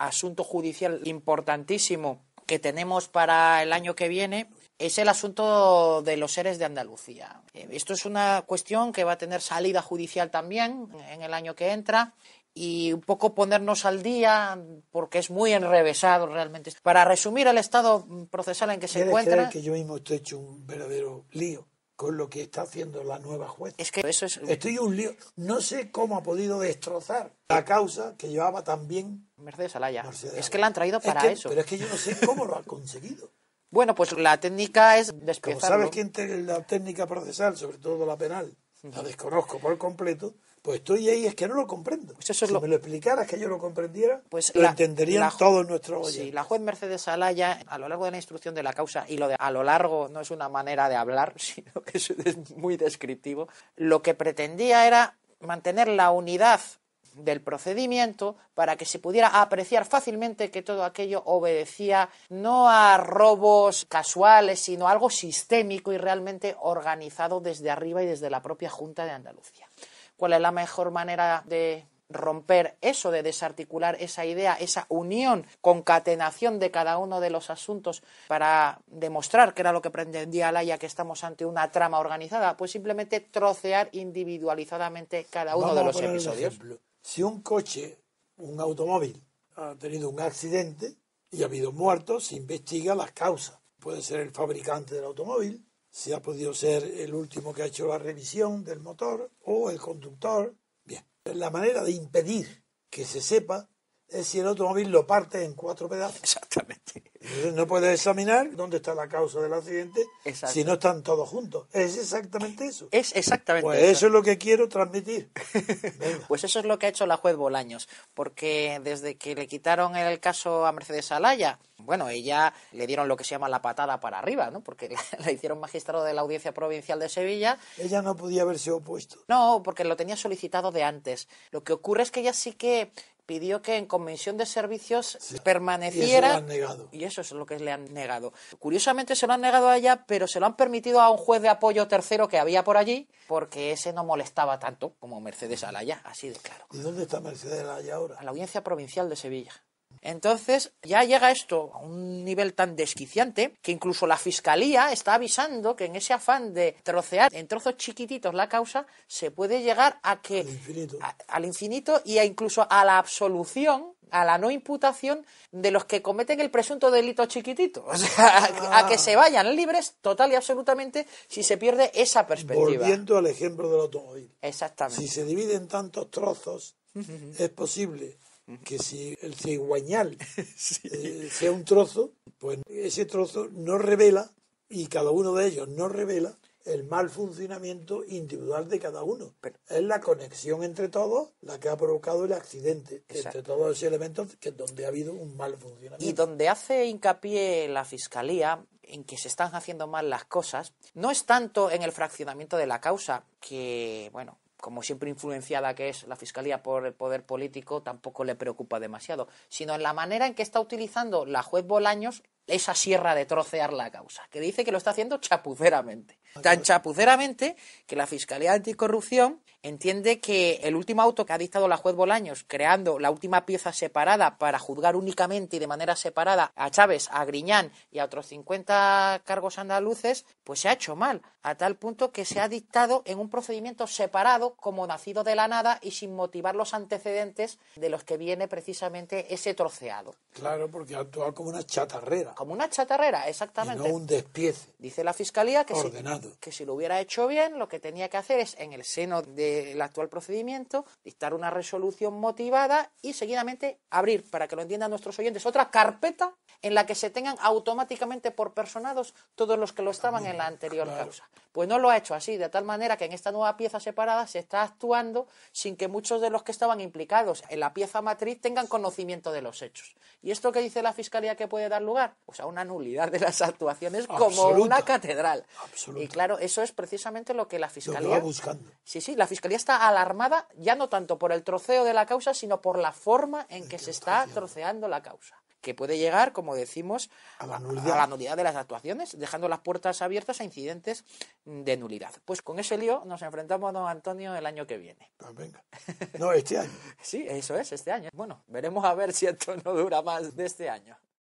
asunto judicial importantísimo que tenemos para el año que viene es el asunto de los seres de Andalucía. Eh, esto es una cuestión que va a tener salida judicial también en el año que entra y un poco ponernos al día porque es muy enrevesado realmente. Para resumir el estado procesal en que se encuentra... que yo mismo hecho un verdadero lío con lo que está haciendo la nueva jueza. Es que eso es... Estoy un lío. No sé cómo ha podido destrozar la causa que llevaba también Mercedes Alaya. es que la han traído para eso. Pero es que yo no sé cómo lo ha conseguido. Bueno, pues la técnica es despiezarlo. ¿Sabes quién tiene la técnica procesal, sobre todo la penal, la desconozco por completo, pues estoy ahí, es que no lo comprendo. Pues si me lo explicaras, que yo lo comprendiera, pues lo entenderían todos nuestros oyentes. la juez Mercedes Alaya, a lo largo de la instrucción de la causa, y lo de a lo largo no es una manera de hablar, sino que es muy descriptivo, lo que pretendía era mantener la unidad del procedimiento para que se pudiera apreciar fácilmente que todo aquello obedecía no a robos casuales, sino algo sistémico y realmente organizado desde arriba y desde la propia Junta de Andalucía. ¿Cuál es la mejor manera de romper eso, de desarticular esa idea, esa unión, concatenación de cada uno de los asuntos para demostrar que era lo que pretendía Alaya, que estamos ante una trama organizada, pues simplemente trocear individualizadamente cada uno de los episodios si un coche, un automóvil, ha tenido un accidente y ha habido muertos, se investiga las causas. Puede ser el fabricante del automóvil, si ha podido ser el último que ha hecho la revisión del motor o el conductor. Bien, la manera de impedir que se sepa es si el automóvil lo parte en cuatro pedazos. Exactamente no puede examinar dónde está la causa del accidente si no están todos juntos. Es exactamente eso. Es exactamente pues eso. es lo que quiero transmitir. pues eso es lo que ha hecho la juez Bolaños, porque desde que le quitaron el caso a Mercedes Alaya, bueno, ella le dieron lo que se llama la patada para arriba, ¿no? Porque la hicieron magistrado de la Audiencia Provincial de Sevilla. Ella no podía haberse opuesto. No, porque lo tenía solicitado de antes. Lo que ocurre es que ella sí que pidió que en convención de servicios permaneciera. Y eso, negado. y eso es lo que le han negado. Curiosamente se lo han negado a ella, pero se lo han permitido a un juez de apoyo tercero que había por allí, porque ese no molestaba tanto como Mercedes Alaya, así de claro. ¿Y dónde está Mercedes Alaya ahora? A la audiencia provincial de Sevilla. Entonces ya llega esto a un nivel tan desquiciante que incluso la Fiscalía está avisando que en ese afán de trocear en trozos chiquititos la causa se puede llegar a que al infinito, y incluso a la absolución a la no imputación de los que cometen el presunto delito chiquitito. O sea, a que se ah. vayan libres total y absolutamente si se pierde esa perspectiva. Volviendo al ejemplo del automóvil. Exactamente. Si se dividen tantos trozos, es posible que si el cigüeñal eh, sea un trozo, pues ese trozo no revela, y cada uno de ellos no revela, el mal funcionamiento individual de cada uno. Pero, es la conexión entre todos la que ha provocado el accidente, entre todos los elementos que donde ha habido un mal funcionamiento. Y donde hace hincapié la Fiscalía en que se están haciendo mal las cosas, no es tanto en el fraccionamiento de la causa, que, bueno, como siempre influenciada que es la Fiscalía por el poder político, tampoco le preocupa demasiado, sino en la manera en que está utilizando la juez Bolaños esa sierra de trocear la causa, que dice que lo está haciendo chapuceramente. Tan chapuceramente que la Fiscalía Anticorrupción entiende que el último auto que ha dictado la juez Bolaños, creando la última pieza separada para juzgar únicamente y de manera separada a Chávez, a Griñán y a otros 50 cargos andaluces, pues se ha hecho mal, a tal punto que se ha dictado en un procedimiento separado, como nacido de la nada y sin motivar los antecedentes de los que viene precisamente ese troceado. Claro, porque ha actuado como una chatarrera. Como una chatarrera, exactamente. no un despiece. Dice la Fiscalía que, que si lo hubiera hecho bien, lo que tenía que hacer es, en el seno de el actual procedimiento, dictar una resolución motivada y seguidamente abrir, para que lo entiendan nuestros oyentes, otra carpeta en la que se tengan automáticamente por personados todos los que lo estaban en la anterior causa. Pues no lo ha hecho así, de tal manera que en esta nueva pieza separada se está actuando sin que muchos de los que estaban implicados en la pieza matriz tengan conocimiento de los hechos. ¿Y esto qué dice la Fiscalía que puede dar lugar? Pues a una nulidad de las actuaciones como una catedral. Y claro, eso es precisamente lo que la Fiscalía... Lo buscando. Sí, sí, la Fiscalía Fiscalía está alarmada ya no tanto por el troceo de la causa, sino por la forma en que se está troceando la causa que puede llegar, como decimos, a la, nulidad. a la, nulidad. de las actuaciones, dejando las puertas abiertas a incidentes de nulidad. Pues con ese lío nos enfrentamos, a don Antonio, el año que viene. Pues venga. No, este año. sí, eso es, este año. Bueno, veremos a ver si esto no dura más de este año.